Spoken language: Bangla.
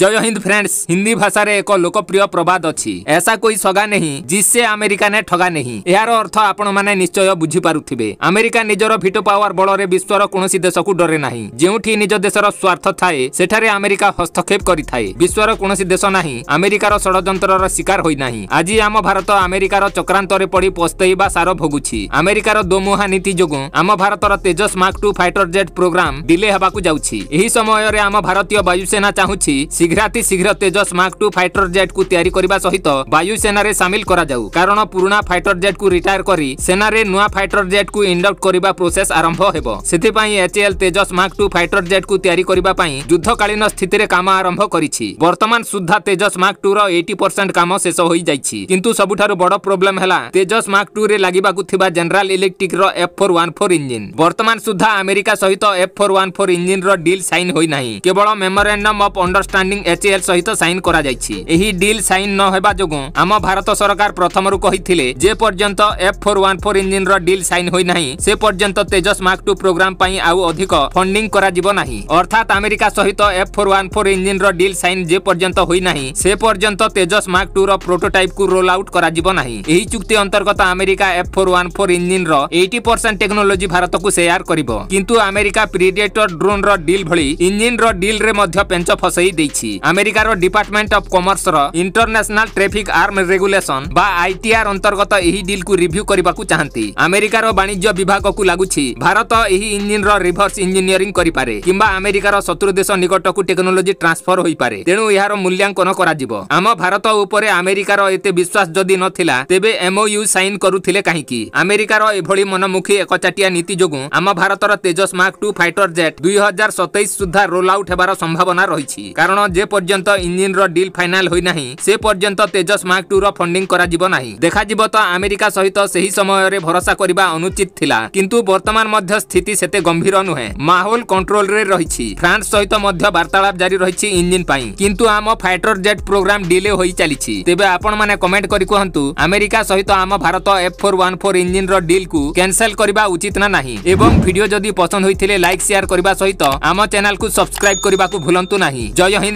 जय हिंद फ्रेंड्स हिंदी भाषा रे एक लोकप्रिय प्रबाद अछि ऐसा कोई सगा नहीं जिससे अमेरिका ने ठगा नहीं यार अर्थ आपण माने निश्चय बुझी पारुथिबे अमेरिका निजर फिटो पावर बल रे विश्वर कोनोसी देश को डरे नाही जेउठी निज देशर स्वार्थ थाए सेठारे अमेरिका हस्तक्षेप करि थाए विश्वर कोनोसी देश नाही अमेरिकार षडयंत्रर शिकार होई नाही আজি ଆମ ଭାରତ ଆମେରିକାର ଚକ୍ରାନ୍ତରେ ପଡ଼ି ପସ୍ତେଇବା ସାର ଭୋଗୁଛି ଆମେରିକାର ଦୋମୁହା ନୀତି ଯୋଗୁଁ ଆମ ଭାରତର Tejas mark two fighter jet programme delay ହେବାକୁ ଯାଉଛି ଏହି ସମୟରେ ଆମ ଭାରତୀୟ ବାୟୁସେନା ଚାହୁଁଛି ଶୀଘ୍ରାତି ଶୀଘ୍ର ତେଜସ୍ ମାର୍କ ଟୁ ଫାଇଟର ଜେଟ୍କୁ ତିଆରି କରିବା ସହିତ ବାୟୁସେନାରେ ସାମିଲ କରାଯାଉ କାରଣ ପୁରୁଣା ଫାଇଟର ଜେଟ୍କୁ ରିଟାୟାର କରି ସେନାରେ ନୂଆ ଫାଇଟର ଜେଟ୍କୁ ଇଣ୍ଡକ୍ଟ କରିବା ପ୍ରୋସେସ୍ ଆରମ୍ଭ ହେବ ସେଥିପାଇଁ HAL Tejas mark two fighter ଜେଟ୍କୁ ତିଆରି କରିବା ପାଇଁ ଯୁଦ୍ଧକାଳୀନ ସ୍ଥିତିରେ କାମ ଆରମ୍ଭ କରିଛି ବର୍ତ୍ତମାନ ସୁଦ୍ଧା ତେଜସ୍ ମାର୍କ ଟୁର ଏଇଟି ପରସେଣ୍ଟ କାମ ଶେଷ ହୋଇଯାଇଛି କିନ୍ତୁ ସବୁଠାରୁ ବଡ଼ ପ୍ରୋବ୍ଲେମ୍ ହେଲା ତେଜସ୍ ମାର୍କ ଟୁରେ ଲାଗିବାକୁ ଥିବା ଜେନେରାଲ ଇଲେକ୍ଟ୍ରିକ୍ର F four one four engine ବର୍ତ୍ତମାନ ସୁଦ୍ଧା ଆମେରିକା ସହିତ ଏଫ୍ ଫୋର୍ ୱାନ୍ ଫୋର୍ ଇଞ୍ଜିନ୍ର ଡିଲ୍ ସାଇନ୍ ହୋଇନାହିଁ କେବଳ memorandum of understanding holding HAL ସହିତ ସାଇନ୍ କରାଯାଇଛି ଏହି ଡିଲ୍ ସାଇନ୍ ନ ହେବା ଯୋଗୁଁ ଆମ ଭାରତ ସରକାର ପ୍ରଥମରୁ କହିଥିଲେ ଯେ ପର୍ଯ୍ୟନ୍ତ ଏଫ୍ ଫୋର୍ ୱାନ୍ ଫୋର୍ ଇଞ୍ଜିନ୍ର ଡିଲ୍ ସାଇନ୍ ହୋଇନାହିଁ ସେ ପର୍ଯ୍ୟନ୍ତ ତେଜସ୍ ମାର୍କ ଟୁ ପ୍ରୋଗ୍ରାମ ପାଇଁ ଆଉ ଅଧିକ ଫଣ୍ଡିଂ କରାଯିବ ନାହିଁ ଅର୍ଥାତ୍ ଆମେରିକା ସହିତ ଏଫ୍ ଫୋର୍ ୱାନ୍ ଫୋର୍ ଇଞ୍ଜିନ୍ର ଡିଲ୍ ସାଇନ୍ ଯେ ପର୍ଯ୍ୟନ୍ତ ହୋଇନାହିଁ ସେ ପର୍ଯ୍ୟନ୍ତ ତେଜସ୍ ମାର୍କ ଟୁ ର ପ୍ରୋଟୋଟାଇପ୍କୁ ରୋଲ୍ ଆଉଟ୍ କରାଯିବ ନାହିଁ ଏହି ଚୁକ୍ତି ଅନ୍ତର୍ଗତ America F four one four ଇଞ୍ଜିନ୍ର ଏଇଟି ପରସେଣ୍ଟ ଟେକ୍ନୋଲୋଜି ଭାରତକୁ ସେୟାର କରିବ କିନ୍ତୁ ଆମେରିକା ପ୍ରିଡେଟର ଡ୍ରୋନ୍ର ଡିଲ୍ ଭଳି ଇଞ୍ଜିନ୍ର ଡିଲ୍ରେ ମଧ୍ୟ ପେଞ୍ଚ ଫସେଇ ଦେଇଛି ରହିଛି ଆମେରିକାର ଡିପାର୍ଟମେଣ୍ଟ ଅଫ୍ କମର୍ସର ଇଣ୍ଟରନ୍ୟାସନାଲ ଟ୍ରାଫିକ୍ ଆର୍ମ ରେଗୁଲେସନ୍ ବା ଆଇଟିଆର ଅନ୍ତର୍ଗତ ଏହି ଡିଲ୍କୁ ରିଭ୍ୟୁ କରିବାକୁ ଚାହାନ୍ତି ଆମେରିକାର ବାଣିଜ୍ୟ ବିଭାଗକୁ ଲାଗୁଛି ଭାରତ ଏହି ଇଞ୍ଜିନ୍ର ରିଭର୍ସ ଇଞ୍ଜିନିୟରିଂ କରିପାରେ କିମ୍ବା ଆମେରିକାର ଶତ୍ରୁ ଦେଶ ନିକଟକୁ ଟେକ୍ନୋଲୋଜି ଟ୍ରାନ୍ସଫର୍ ହୋଇପାରେ ତେଣୁ ଏହାର ମୂଲ୍ୟାଙ୍କନ କରାଯିବ ଆମ ଭାରତ ଉପରେ ଆମେରିକାର ଏତେ ବିଶ୍ୱାସ ଯଦି ନଥିଲା ତେବେ ଏମ୍ଓୟୁ ସାଇନ୍ କରୁଥିଲେ କାହିଁକି ଆମେରିକାର ଏଭଳି ମନମୁଖୀ ଏକଚାଟିଆ ନୀତି ଯୋଗୁଁ ଆମ ଭାରତର Tejas mark two fighter jet ଦୁଇ ହଜାର ସତେଇଶ ସୁଦ୍ଧା ରୋଲ୍ ଆଉଟ୍ ହେବାର ସମ୍ଭାବନା ରହିଛି କାରଣ যে পর্যন্ত ইঞ্জিনর ডিল ফাইনাল হয়ে না সে পর্যন্ত তেজস মার্ক টু ফন্ডিং করা না দেখাযিব তো আমেরিকা সহিত সেই সময়ের ভরসা করা অনুচিত লা কিন্তু বর্তমান মধ্য স্থিতি সেতে গম্ভীর নুহে মাহোল কন্ট্রোলরে রয়েছে ফ্রান্স সহিত মধ্য বার্তালাপ জারি রয়েছে ইঞ্জিন পাই কিন্তু আম ফাইটর জেট প্রোগ্রাম ডিলে হয়ে চালিছি তেবে আপন মানে কমেন্ট করে কুহতু আমেরিকা সহিত আম Bharat F four one four ইঞ্জিনর ডিলকু ক্যানসেল করা উচিত না না এবং ভিডিও যদি পছন্দ হয়েছে লাইক সেয়ার করা সহিত আম চ্যানেল সবসক্রাইব করা ভুলতু না জয় হিন্দ